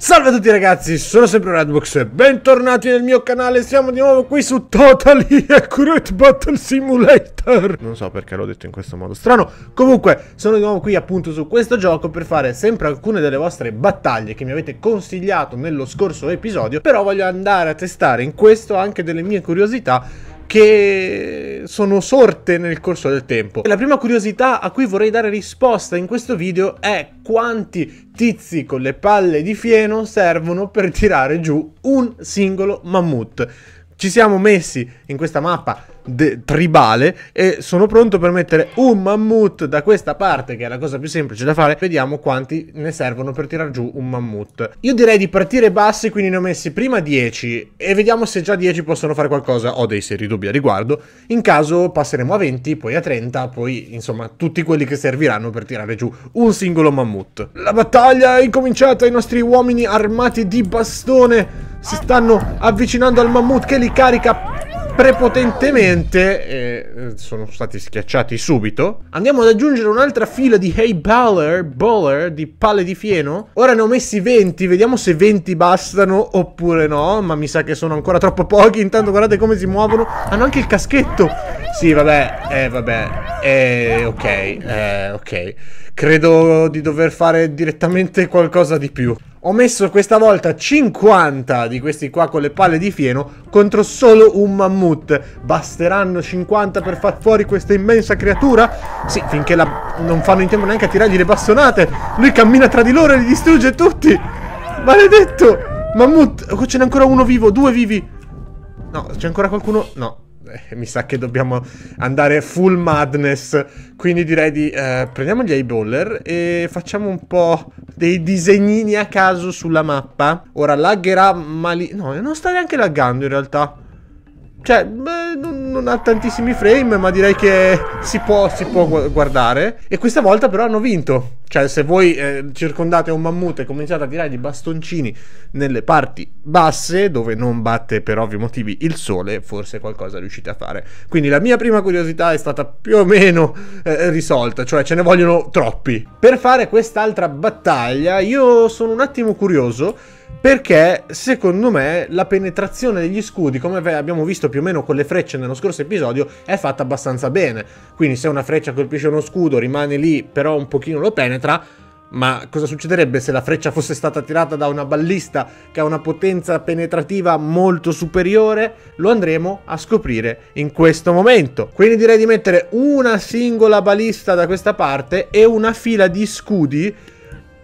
Salve a tutti ragazzi, sono sempre Redbox e bentornati nel mio canale, siamo di nuovo qui su Totally Accurate Battle Simulator Non so perché l'ho detto in questo modo strano Comunque, sono di nuovo qui appunto su questo gioco per fare sempre alcune delle vostre battaglie che mi avete consigliato nello scorso episodio Però voglio andare a testare in questo anche delle mie curiosità che sono sorte nel corso del tempo. E la prima curiosità a cui vorrei dare risposta in questo video è quanti tizi con le palle di fieno servono per tirare giù un singolo mammut. Ci siamo messi in questa mappa de- tribale e sono pronto per mettere un mammut da questa parte che è la cosa più semplice da fare vediamo quanti ne servono per tirare giù un mammut io direi di partire bassi quindi ne ho messi prima 10 e vediamo se già 10 possono fare qualcosa ho dei seri dubbi a riguardo in caso passeremo a 20 poi a 30 poi insomma tutti quelli che serviranno per tirare giù un singolo mammut la battaglia è incominciata i nostri uomini armati di bastone si stanno avvicinando al mammut che li carica prepotentemente eh, sono stati schiacciati subito. Andiamo ad aggiungere un'altra fila di Hey Baller, Baller, di palle di fieno. Ora ne ho messi 20, vediamo se 20 bastano oppure no, ma mi sa che sono ancora troppo pochi. Intanto guardate come si muovono. Hanno anche il caschetto. Sì, vabbè, eh, vabbè, eh, ok, eh, ok. Credo di dover fare direttamente qualcosa di più. Ho messo questa volta 50 di questi qua con le palle di fieno contro solo un mammut. Basteranno 50 per far fuori questa immensa creatura? Sì, finché la... non fanno in tempo neanche a tirargli le bastonate. Lui cammina tra di loro e li distrugge tutti. Maledetto! Mammut, oh, ce n'è ancora uno vivo, due vivi. No, c'è ancora qualcuno? No, eh, mi sa che dobbiamo andare full madness. Quindi direi di eh, prendiamo gli eyeballer e facciamo un po' dei disegnini a caso sulla mappa. Ora laggerà mali... No, non sta neanche laggando in realtà. Cioè, beh, non, non, ha tantissimi frame, ma direi che si può, si può guardare. E questa volta però hanno vinto. Cioè, se voi eh, circondate un mammut e cominciate a tirare di bastoncini nelle parti basse, dove non batte per ovvi motivi il sole, forse qualcosa riuscite a fare. Quindi la mia prima curiosità è stata più o meno eh, risolta, cioè ce ne vogliono troppi. Per fare quest'altra battaglia, io sono un attimo curioso perché secondo me la penetrazione degli scudi, come abbiamo visto più o meno con le frecce nello scorso episodio, è fatta abbastanza bene. Quindi se una freccia colpisce uno scudo, rimane lì, però un pochino lo penetra centimetra, ma cosa succederebbe se la freccia fosse stata tirata da una ballista che ha una potenza penetrativa molto superiore? Lo andremo a scoprire in questo momento. Quindi direi di mettere una singola balista da questa parte e una fila di scudi.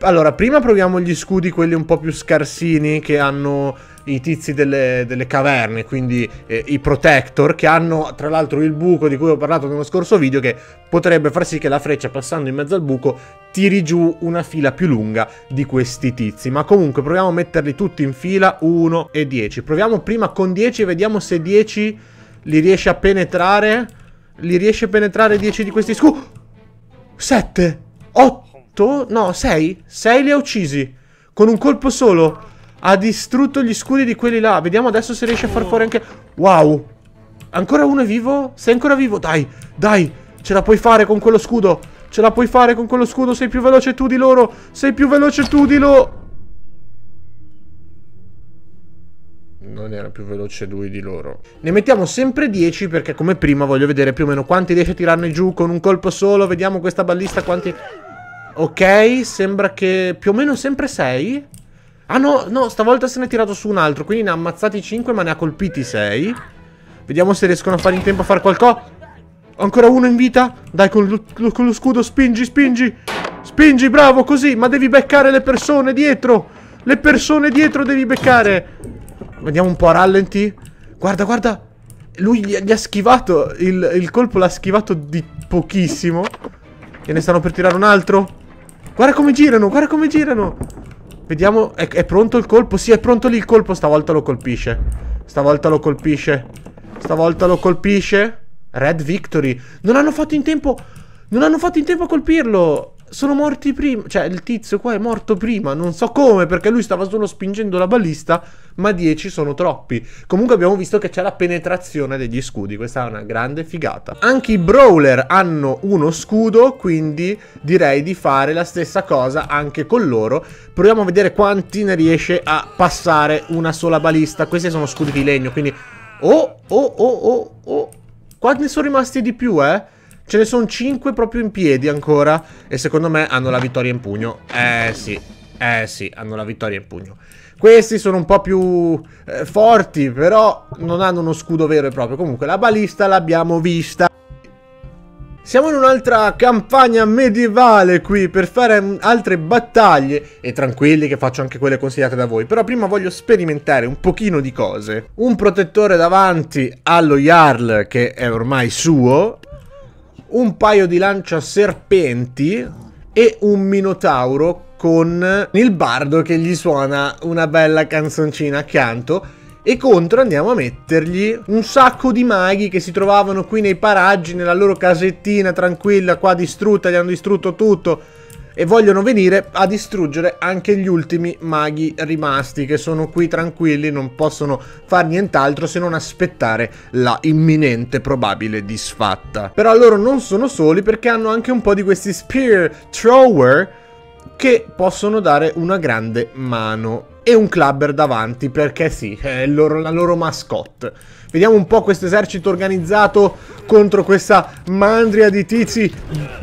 Allora, prima proviamo gli scudi, quelli un po' più scarsini, che hanno i tizi delle, delle caverne, quindi eh, i Protector, che hanno tra l'altro il buco di cui ho parlato nello scorso video, che potrebbe far sì che la freccia passando in mezzo al buco tiri giù una fila più lunga di questi tizi. Ma comunque proviamo a metterli tutti in fila, 1 e 10. Proviamo prima con 10 e vediamo se 10 li riesce a penetrare. Li riesce a penetrare 10 di questi scu... 7, 8, no 6, 6 li ha uccisi. Con un colpo solo. Ha distrutto gli scudi di quelli là. Vediamo adesso se riesce a far fuori anche... Wow. Ancora uno è vivo? Sei ancora vivo? Dai, dai. Ce la puoi fare con quello scudo. Ce la puoi fare con quello scudo. Sei più veloce tu di loro. Sei più veloce tu di loro. non era più veloce lui di loro. Ne mettiamo sempre 10 perché come prima voglio vedere più o meno quanti riesce a tirarne giù con un colpo solo. Vediamo questa ballista quanti... Ok, sembra che più o meno sempre 6. Ah no, no, stavolta se ne è tirato su un altro, quindi ne ha ammazzati 5 ma ne ha colpiti 6. Vediamo se riescono a fare in tempo a fare qualcosa. Ancora uno in vita? Dai, con lo, con lo scudo spingi, spingi. Spingi, bravo, così, ma devi beccare le persone dietro. Le persone dietro devi beccare. Vediamo un po' a rallenti. Guarda, guarda. Lui gli, ha schivato, il, il colpo l'ha schivato di pochissimo. E ne stanno per tirare un altro. Guarda come girano, guarda come girano. Vediamo, è, è, pronto il colpo? Sì, è pronto lì il colpo, stavolta lo colpisce. Stavolta lo colpisce. Stavolta lo colpisce. Red Victory. Non hanno fatto in tempo... Non hanno fatto in tempo a colpirlo sono morti prima. Cioè, il tizio qua è morto prima. Non so come, perché lui stava solo spingendo la balista. Ma 10 sono troppi. Comunque, abbiamo visto che c'è la penetrazione degli scudi. Questa è una grande figata. Anche i brawler hanno uno scudo. Quindi direi di fare la stessa cosa anche con loro. Proviamo a vedere quanti ne riesce a passare una sola balista. Questi sono scudi di legno. Quindi. Oh, oh, oh, oh, oh. Quanti ne sono rimasti di più, eh. Ce ne sono 5 proprio in piedi ancora e secondo me hanno la vittoria in pugno. Eh sì, eh sì, hanno la vittoria in pugno. Questi sono un po' più eh, forti, però non hanno uno scudo vero e proprio. Comunque la balista l'abbiamo vista. Siamo in un'altra campagna medievale qui per fare altre battaglie e tranquilli che faccio anche quelle consigliate da voi, però prima voglio sperimentare un pochino di cose. Un protettore davanti allo Jarl che è ormai suo un paio di lancia serpenti e un minotauro con il bardo che gli suona una bella canzoncina accanto e contro andiamo a mettergli un sacco di maghi che si trovavano qui nei paraggi, nella loro casettina tranquilla, qua distrutta, gli hanno distrutto tutto, e vogliono venire a distruggere anche gli ultimi maghi rimasti che sono qui tranquilli, non possono far nient'altro se non aspettare la imminente probabile disfatta. Però loro non sono soli perché hanno anche un po' di questi spear thrower che possono dare una grande mano e un clubber davanti perché sì, è loro, la loro mascotte. Vediamo un po' questo esercito organizzato contro questa mandria di tizi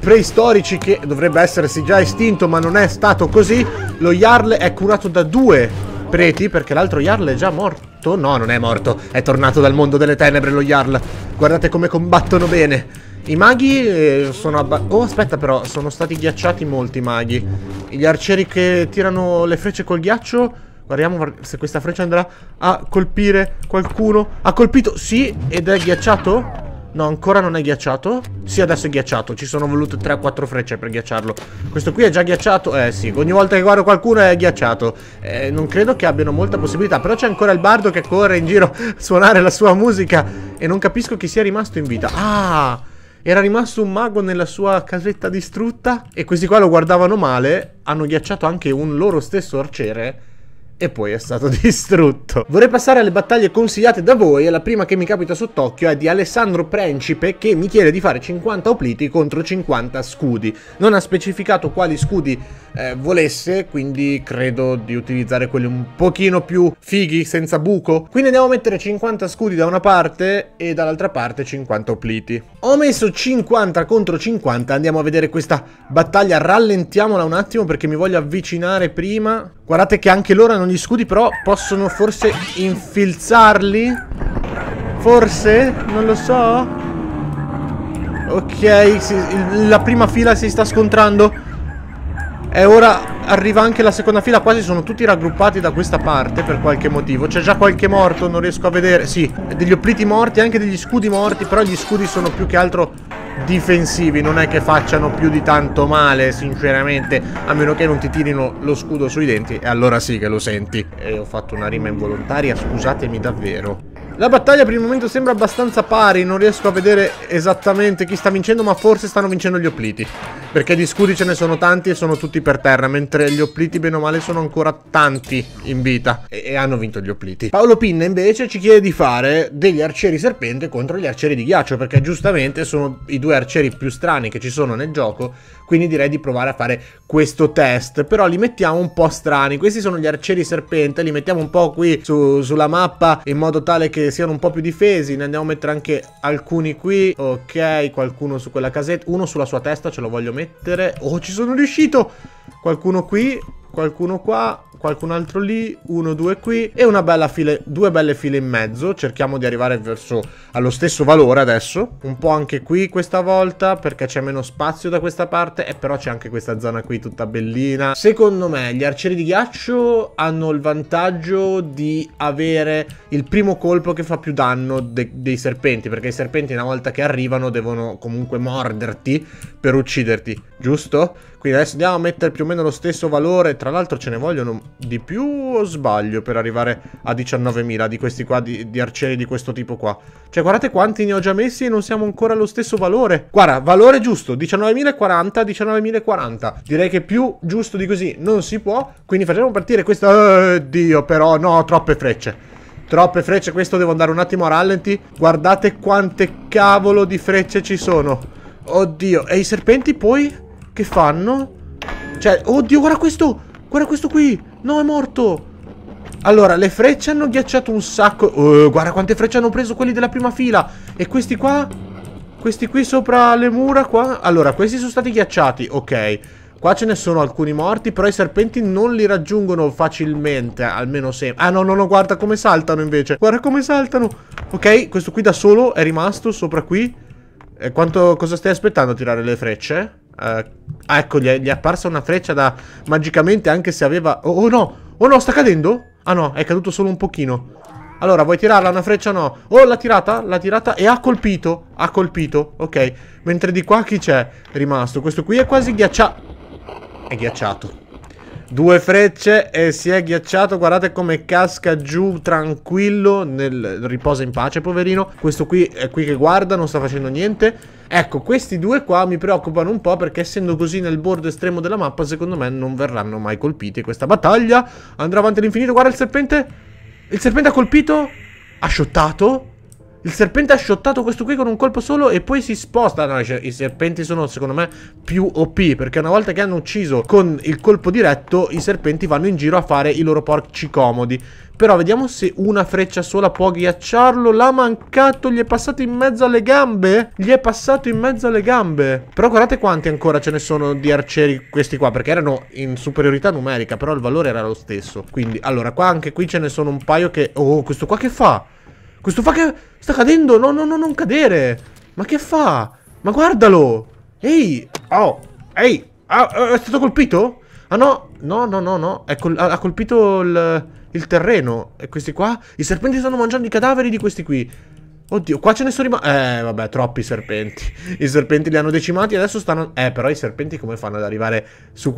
preistorici che dovrebbe essersi già estinto ma non è stato così. Lo Jarl è curato da due preti perché l'altro Jarl è già morto. No, non è morto, è tornato dal mondo delle tenebre lo Jarl. Guardate come combattono bene. I maghi eh, sono abba... Oh, aspetta però, sono stati ghiacciati molti maghi. Gli arcieri che tirano le frecce col ghiaccio Guardiamo se questa freccia andrà a colpire qualcuno. Ha colpito, sì, ed è ghiacciato? No, ancora non è ghiacciato? Sì, adesso è ghiacciato. Ci sono volute 3 o 4 frecce per ghiacciarlo. Questo qui è già ghiacciato? Eh sì, ogni volta che guardo qualcuno è ghiacciato. Eh, non credo che abbiano molta possibilità. Però c'è ancora il bardo che corre in giro a suonare la sua musica. E non capisco chi sia rimasto in vita. Ah! Era rimasto un mago nella sua casetta distrutta. E questi qua lo guardavano male. Hanno ghiacciato anche un loro stesso arciere e poi è stato distrutto. Vorrei passare alle battaglie consigliate da voi e la prima che mi capita sott'occhio è di Alessandro Principe che mi chiede di fare 50 opliti contro 50 scudi. Non ha specificato quali scudi eh, volesse, quindi credo di utilizzare quelli un pochino più fighi, senza buco. Quindi andiamo a mettere 50 scudi da una parte e dall'altra parte 50 opliti. Ho messo 50 contro 50, andiamo a vedere questa battaglia, rallentiamola un attimo perché mi voglio avvicinare prima. Guardate che anche loro hanno gli scudi, però possono forse infilzarli? Forse? Non lo so. Ok, la prima fila si sta scontrando. E ora arriva anche la seconda fila, quasi sono tutti raggruppati da questa parte per qualche motivo. C'è già qualche morto, non riesco a vedere. Sì, degli oppliti morti, anche degli scudi morti, però gli scudi sono più che altro difensivi non è che facciano più di tanto male sinceramente a meno che non ti tirino lo scudo sui denti e allora sì che lo senti e ho fatto una rima involontaria scusatemi davvero la battaglia per il momento sembra abbastanza pari, non riesco a vedere esattamente chi sta vincendo, ma forse stanno vincendo gli Opliti. Perché di scudi ce ne sono tanti e sono tutti per terra, mentre gli Opliti bene o male sono ancora tanti in vita e, e hanno vinto gli Opliti. Paolo Pinna invece ci chiede di fare degli arcieri serpente contro gli arcieri di ghiaccio, perché giustamente sono i due arcieri più strani che ci sono nel gioco quindi direi di provare a fare questo test, però li mettiamo un po' strani, questi sono gli arcieri serpente, li mettiamo un po' qui su, sulla mappa in modo tale che siano un po' più difesi, ne andiamo a mettere anche alcuni qui, ok, qualcuno su quella casetta, uno sulla sua testa ce lo voglio mettere, oh ci sono riuscito, qualcuno qui, qualcuno qua, qualcun altro lì, uno, due qui e una bella file, due belle file in mezzo. Cerchiamo di arrivare verso allo stesso valore adesso, un po' anche qui questa volta perché c'è meno spazio da questa parte e però c'è anche questa zona qui tutta bellina. Secondo me gli arcieri di ghiaccio hanno il vantaggio di avere il primo colpo che fa più danno de dei serpenti perché i serpenti una volta che arrivano devono comunque morderti per ucciderti, giusto? Quindi adesso andiamo a mettere più o meno lo stesso valore. Tra l'altro ce ne vogliono di più o sbaglio per arrivare a 19.000 di questi qua, di, di, arcieri di questo tipo qua. Cioè guardate quanti ne ho già messi e non siamo ancora allo stesso valore. Guarda, valore giusto, 19.040, 19.040. Direi che più giusto di così non si può. Quindi facciamo partire questa... Oddio eh, però, no, troppe frecce. Troppe frecce, questo devo andare un attimo a rallenti. Guardate quante cavolo di frecce ci sono. Oddio, e i serpenti poi? Che fanno? Cioè, oddio, guarda questo! Guarda questo qui! No, è morto! Allora, le frecce hanno ghiacciato un sacco... Oh, guarda quante frecce hanno preso quelli della prima fila! E questi qua? Questi qui sopra le mura qua? Allora, questi sono stati ghiacciati, ok. Qua ce ne sono alcuni morti, però i serpenti non li raggiungono facilmente, almeno sempre. Ah no, no, no, guarda come saltano invece. Guarda come saltano. Ok, questo qui da solo è rimasto sopra qui. E quanto, cosa stai aspettando a tirare le frecce? Eh, ecco, gli è, gli è, apparsa una freccia da... Magicamente, anche se aveva... Oh, oh no! Oh no, sta cadendo? Ah no, è caduto solo un pochino. Allora, vuoi tirarla una freccia o no? Oh, l'ha tirata, l'ha tirata e ha colpito. Ha colpito, ok. Mentre di qua chi c'è rimasto? Questo qui è quasi ghiacciato. È ghiacciato. Due frecce e si è ghiacciato. Guardate come casca giù tranquillo. Nel... Riposa in pace, poverino. Questo qui è qui che guarda, non sta facendo niente. Ecco, questi due qua mi preoccupano un po' perché essendo così nel bordo estremo della mappa, secondo me non verranno mai colpiti. Questa battaglia andrà avanti all'infinito. Guarda il serpente. Il serpente ha colpito. Ha shottato. Il serpente ha shottato questo qui con un colpo solo e poi si sposta. No, cioè, i serpenti sono secondo me più OP perché una volta che hanno ucciso con il colpo diretto i serpenti vanno in giro a fare i loro porci comodi. Però vediamo se una freccia sola può ghiacciarlo. L'ha mancato, gli è passato in mezzo alle gambe. Gli è passato in mezzo alle gambe. Però guardate quanti ancora ce ne sono di arcieri questi qua, perché erano in superiorità numerica, però il valore era lo stesso. Quindi, allora, qua anche qui ce ne sono un paio che... Oh, questo qua che fa? Questo fa che... Sta cadendo. No, no, no, non cadere. Ma che fa? Ma guardalo. Ehi. Oh. Ehi. Ah, eh, è stato colpito? Ah no. No, no, no, no. Col ha, colpito il, il terreno. E questi qua? I serpenti stanno mangiando i cadaveri di questi qui. Oddio, qua ce ne sono rimasti... Eh, vabbè, troppi serpenti. I serpenti li hanno decimati e adesso stanno... Eh, però i serpenti come fanno ad arrivare su,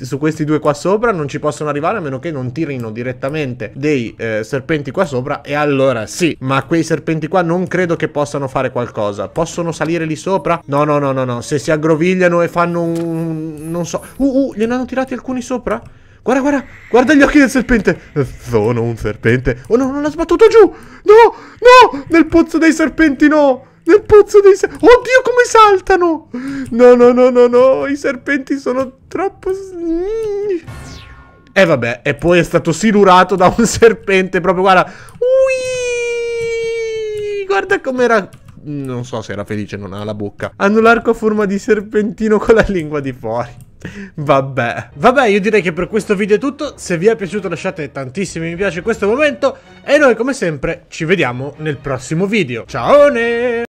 su questi due qua sopra? Non ci possono arrivare a meno che non tirino direttamente dei eh, serpenti qua sopra. E allora sì, ma quei serpenti qua non credo che possano fare qualcosa. Possono salire lì sopra? No, no, no, no, no. Se si aggrovigliano e fanno un... non so... Uh, uh, gliene hanno tirati alcuni sopra? Guarda, guarda, guarda gli occhi del serpente. Sono un serpente. Oh no, non l'ha sbattuto giù. No, no, nel pozzo dei serpenti no. Nel pozzo dei serpenti. Oddio, come saltano. No, no, no, no, no. I serpenti sono troppo... E mm. eh, vabbè, e poi è stato silurato da un serpente proprio, guarda. Ui! Guarda com'era non so se era felice, non ha la bocca. Hanno l'arco a forma di serpentino con la lingua di fuori. Vabbè. Vabbè, io direi che per questo video è tutto. Se vi è piaciuto lasciate tantissimi mi piace in questo momento. E noi, come sempre, ci vediamo nel prossimo video. Ciao!